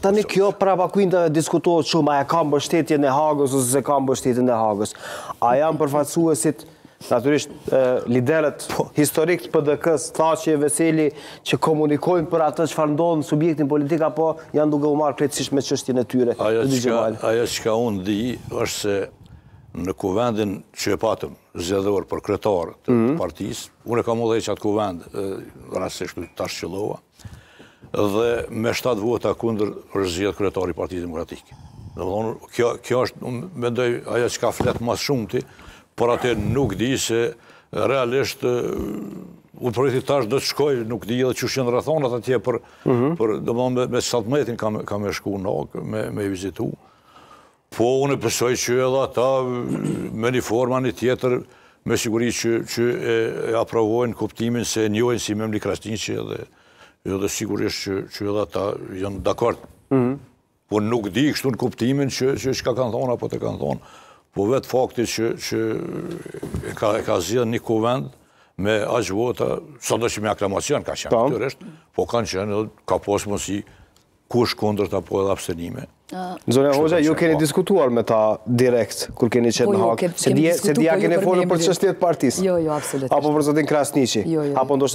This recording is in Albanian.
Tani kjo prapa kujnë të diskutohet shumë, a e kam bështetje në hagës, ose se kam bështetje në hagës. A janë përfacuesit, naturisht, liderët po. historikët për PDK-s, ta që e veseli që komunikojnë për atë që farëndohën në subjektin politika, po janë duke u marë kretësish me qështjën e tyre. Aja që ka unë di, është se në kuvendin që e patëm, zjedhor për kretarë të mhm. partijës, unë e kam u dhe i qatë kuvend, rrasështu të tashqilova, dhe me 7 vota kundër për zhjetë kretari Partitë Demokratikë. Dhe më kjo, kjo është, më mendoj, aja që ka fletë mas ti, por atë nuk di se realisht u projekti tash do të shkoj, nuk di edhe që shënë rëthonat atje për, mhm. për dhe më me, me 17-in kam, e shku në ok, me, me vizitu, po unë e pësoj që edhe ata me një forma një tjetër, me siguri që, e, aprovojnë kuptimin se njojnë si me më një krastinqe dhe edhe jo, sigurisht që, edhe ta jënë dakart. Mhm. Po nuk di kështu në kuptimin që, që ka kanë thonë apo të kanë thonë. Po vetë fakti që, që e ka, ka zhjën një kuvend me aqë vota, së që me aklamacion ka qenë, të po kanë qenë edhe ka posë mësi kush kundërt apo edhe abstenime. Zonja Hoxha, ju keni po. diskutuar me ta direkt, kur keni qenë në po, jo, hakë, se dhja keni folën për qështjet partisë. Jo, jo, absolutisht. Apo për zotin Krasnici. Jo, apo ndoshtë